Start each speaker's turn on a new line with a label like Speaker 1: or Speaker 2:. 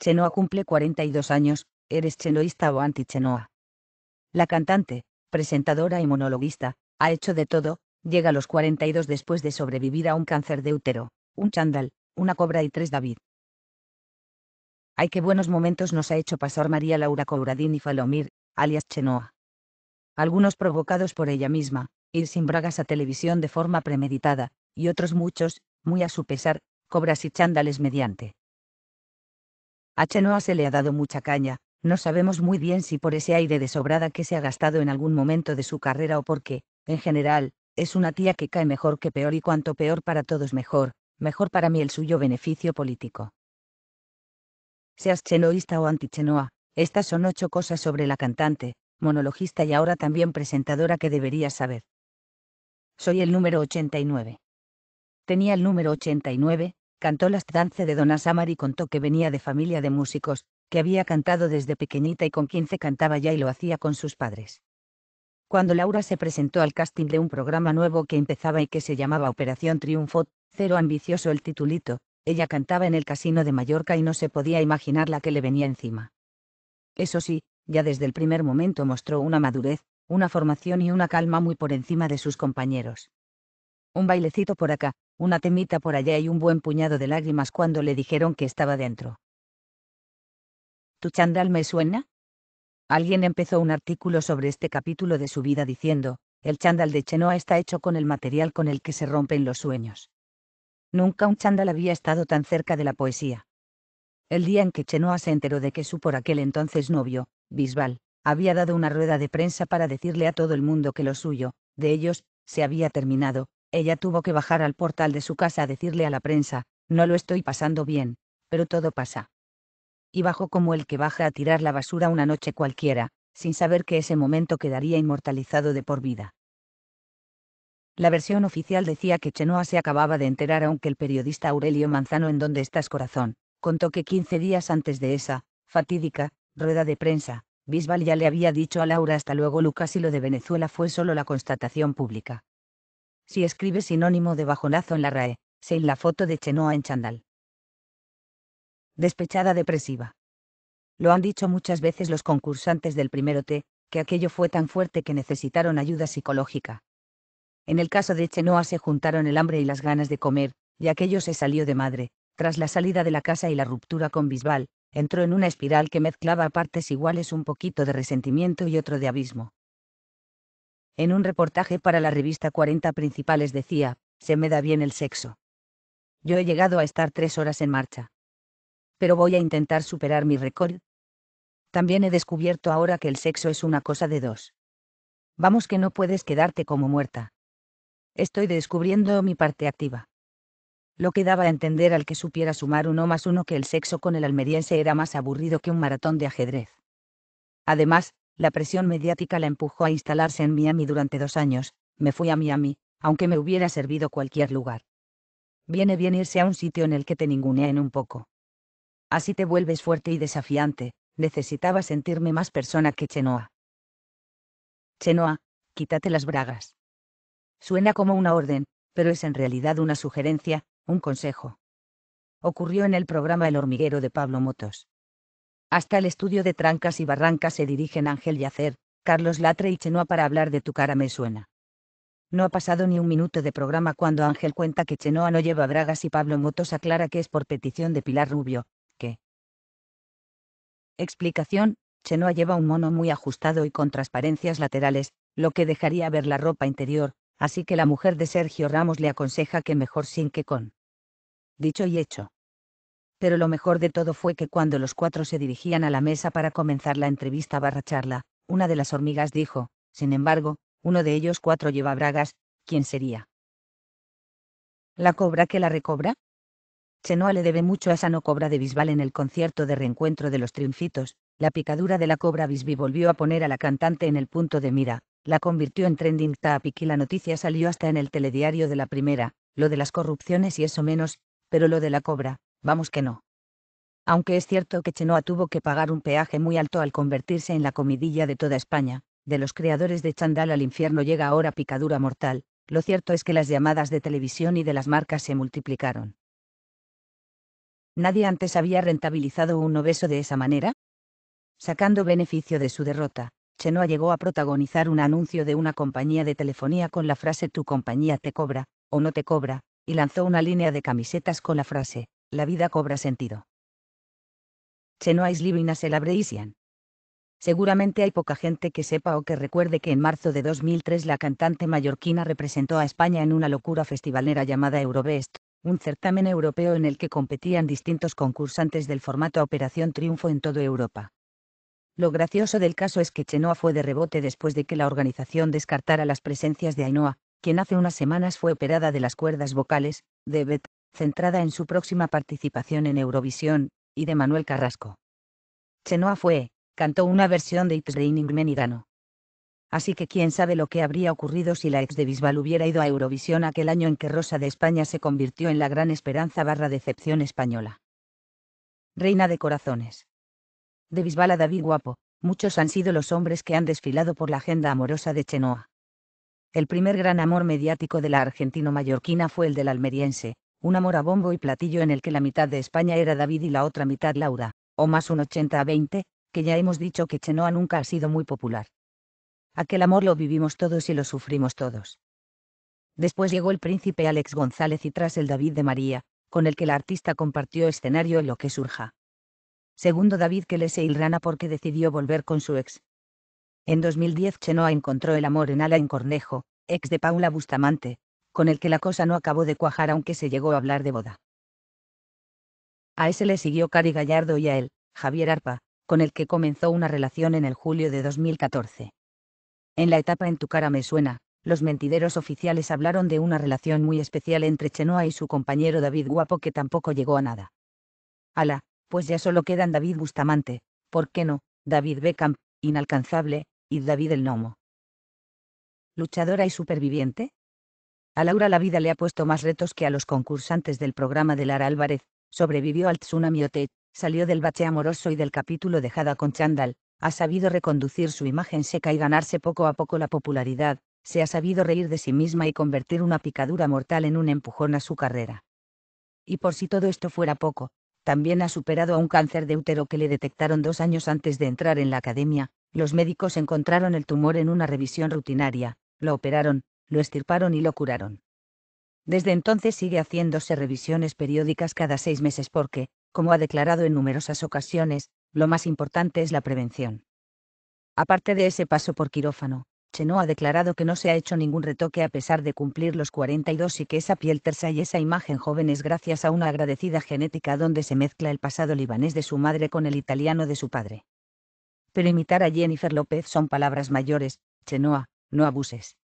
Speaker 1: Chenoa cumple 42 años, ¿eres chenoísta o anti-chenoa? La cantante, presentadora y monologuista, ha hecho de todo, llega a los 42 después de sobrevivir a un cáncer de útero, un chándal, una cobra y tres David. Ay, qué buenos momentos nos ha hecho pasar María Laura Couradín y Falomir, alias Chenoa. Algunos provocados por ella misma, ir sin bragas a televisión de forma premeditada, y otros muchos, muy a su pesar, cobras y chándales mediante Chenoa se le ha dado mucha caña, no sabemos muy bien si por ese aire de sobrada que se ha gastado en algún momento de su carrera o porque, en general, es una tía que cae mejor que peor y cuanto peor para todos mejor, mejor para mí el suyo beneficio político. Seas chenoísta o antichenoa, estas son ocho cosas sobre la cantante, monologista y ahora también presentadora que deberías saber. Soy el número 89. Tenía el número 89, cantó las danzas de Dona Samar y contó que venía de familia de músicos, que había cantado desde pequeñita y con 15 cantaba ya y lo hacía con sus padres. Cuando Laura se presentó al casting de un programa nuevo que empezaba y que se llamaba Operación Triunfo, cero ambicioso el titulito, ella cantaba en el casino de Mallorca y no se podía imaginar la que le venía encima. Eso sí, ya desde el primer momento mostró una madurez, una formación y una calma muy por encima de sus compañeros. Un bailecito por acá, una temita por allá y un buen puñado de lágrimas cuando le dijeron que estaba dentro. ¿Tu chandal me suena? Alguien empezó un artículo sobre este capítulo de su vida diciendo, el chándal de Chenoa está hecho con el material con el que se rompen los sueños. Nunca un chándal había estado tan cerca de la poesía. El día en que Chenoa se enteró de que su por aquel entonces novio, Bisbal, había dado una rueda de prensa para decirle a todo el mundo que lo suyo, de ellos, se había terminado, ella tuvo que bajar al portal de su casa a decirle a la prensa, no lo estoy pasando bien, pero todo pasa. Y bajó como el que baja a tirar la basura una noche cualquiera, sin saber que ese momento quedaría inmortalizado de por vida. La versión oficial decía que Chenoa se acababa de enterar aunque el periodista Aurelio Manzano en Donde estás corazón, contó que 15 días antes de esa, fatídica, rueda de prensa, Bisbal ya le había dicho a Laura hasta luego Lucas y lo de Venezuela fue solo la constatación pública si escribe sinónimo de bajonazo en la RAE, sin la foto de Chenoa en chandal. Despechada depresiva. Lo han dicho muchas veces los concursantes del primero T, que aquello fue tan fuerte que necesitaron ayuda psicológica. En el caso de Chenoa se juntaron el hambre y las ganas de comer, y aquello se salió de madre, tras la salida de la casa y la ruptura con Bisbal, entró en una espiral que mezclaba a partes iguales un poquito de resentimiento y otro de abismo. En un reportaje para la revista 40 Principales decía, se me da bien el sexo. Yo he llegado a estar tres horas en marcha. Pero voy a intentar superar mi récord. También he descubierto ahora que el sexo es una cosa de dos. Vamos que no puedes quedarte como muerta. Estoy descubriendo mi parte activa. Lo que daba a entender al que supiera sumar uno más uno que el sexo con el almeriense era más aburrido que un maratón de ajedrez. Además, la presión mediática la empujó a instalarse en Miami durante dos años, me fui a Miami, aunque me hubiera servido cualquier lugar. Viene bien irse a un sitio en el que te ninguneen un poco. Así te vuelves fuerte y desafiante, necesitaba sentirme más persona que Chenoa. Chenoa, quítate las bragas. Suena como una orden, pero es en realidad una sugerencia, un consejo. Ocurrió en el programa El hormiguero de Pablo Motos. Hasta el estudio de Trancas y Barrancas se dirigen Ángel Yacer, Carlos Latre y Chenoa para hablar de Tu cara me suena. No ha pasado ni un minuto de programa cuando Ángel cuenta que Chenoa no lleva bragas y Pablo Motos aclara que es por petición de Pilar Rubio, que... Explicación, Chenoa lleva un mono muy ajustado y con transparencias laterales, lo que dejaría ver la ropa interior, así que la mujer de Sergio Ramos le aconseja que mejor sin que con. Dicho y hecho pero lo mejor de todo fue que cuando los cuatro se dirigían a la mesa para comenzar la entrevista barra charla, una de las hormigas dijo, sin embargo, uno de ellos cuatro lleva bragas, ¿quién sería? ¿La cobra que la recobra? Chenoa le debe mucho a esa no cobra de Bisbal en el concierto de reencuentro de los triunfitos, la picadura de la cobra Bisbi volvió a poner a la cantante en el punto de mira, la convirtió en trending topic y la noticia salió hasta en el telediario de la primera, lo de las corrupciones y eso menos, pero lo de la cobra, Vamos que no. Aunque es cierto que Chenoa tuvo que pagar un peaje muy alto al convertirse en la comidilla de toda España, de los creadores de Chandal al infierno llega ahora picadura mortal, lo cierto es que las llamadas de televisión y de las marcas se multiplicaron. Nadie antes había rentabilizado un obeso de esa manera. Sacando beneficio de su derrota, Chenoa llegó a protagonizar un anuncio de una compañía de telefonía con la frase Tu compañía te cobra, o no te cobra, y lanzó una línea de camisetas con la frase la vida cobra sentido. Chenois se la celebration. Seguramente hay poca gente que sepa o que recuerde que en marzo de 2003 la cantante mallorquina representó a España en una locura festivalera llamada Eurobest, un certamen europeo en el que competían distintos concursantes del formato Operación Triunfo en toda Europa. Lo gracioso del caso es que Chenoa fue de rebote después de que la organización descartara las presencias de Ainhoa, quien hace unas semanas fue operada de las cuerdas vocales, de Beth, centrada en su próxima participación en Eurovisión, y de Manuel Carrasco. Chenoa fue, cantó una versión de It's Raining Men Así que quién sabe lo que habría ocurrido si la ex de Bisbal hubiera ido a Eurovisión aquel año en que Rosa de España se convirtió en la gran esperanza barra decepción española. Reina de corazones. De Bisbal a David Guapo, muchos han sido los hombres que han desfilado por la agenda amorosa de Chenoa. El primer gran amor mediático de la argentino-mallorquina fue el del almeriense, un amor a bombo y platillo en el que la mitad de España era David y la otra mitad Laura, o más un 80 a 20, que ya hemos dicho que Chenoa nunca ha sido muy popular. Aquel amor lo vivimos todos y lo sufrimos todos. Después llegó el príncipe Alex González y tras el David de María, con el que la artista compartió escenario en lo que surja. Segundo David que le se ilrana porque decidió volver con su ex. En 2010 Chenoa encontró el amor en Alain Cornejo, ex de Paula Bustamante, con el que la cosa no acabó de cuajar aunque se llegó a hablar de boda. A ese le siguió Cari Gallardo y a él, Javier Arpa, con el que comenzó una relación en el julio de 2014. En la etapa En tu cara me suena, los mentideros oficiales hablaron de una relación muy especial entre Chenoa y su compañero David Guapo que tampoco llegó a nada. Ala, pues ya solo quedan David Bustamante, ¿por qué no? David Beckham, inalcanzable, y David el Nomo. Luchadora y superviviente, a Laura la vida le ha puesto más retos que a los concursantes del programa de Lara Álvarez, sobrevivió al tsunami OT, salió del bache amoroso y del capítulo dejada con Chandal, ha sabido reconducir su imagen seca y ganarse poco a poco la popularidad, se ha sabido reír de sí misma y convertir una picadura mortal en un empujón a su carrera. Y por si todo esto fuera poco, también ha superado a un cáncer de útero que le detectaron dos años antes de entrar en la academia, los médicos encontraron el tumor en una revisión rutinaria, lo operaron, lo estirparon y lo curaron. Desde entonces sigue haciéndose revisiones periódicas cada seis meses porque, como ha declarado en numerosas ocasiones, lo más importante es la prevención. Aparte de ese paso por quirófano, Chenoa ha declarado que no se ha hecho ningún retoque a pesar de cumplir los 42 y que esa piel tersa y esa imagen joven es gracias a una agradecida genética donde se mezcla el pasado libanés de su madre con el italiano de su padre. Pero imitar a Jennifer López son palabras mayores, Chenoa, no abuses.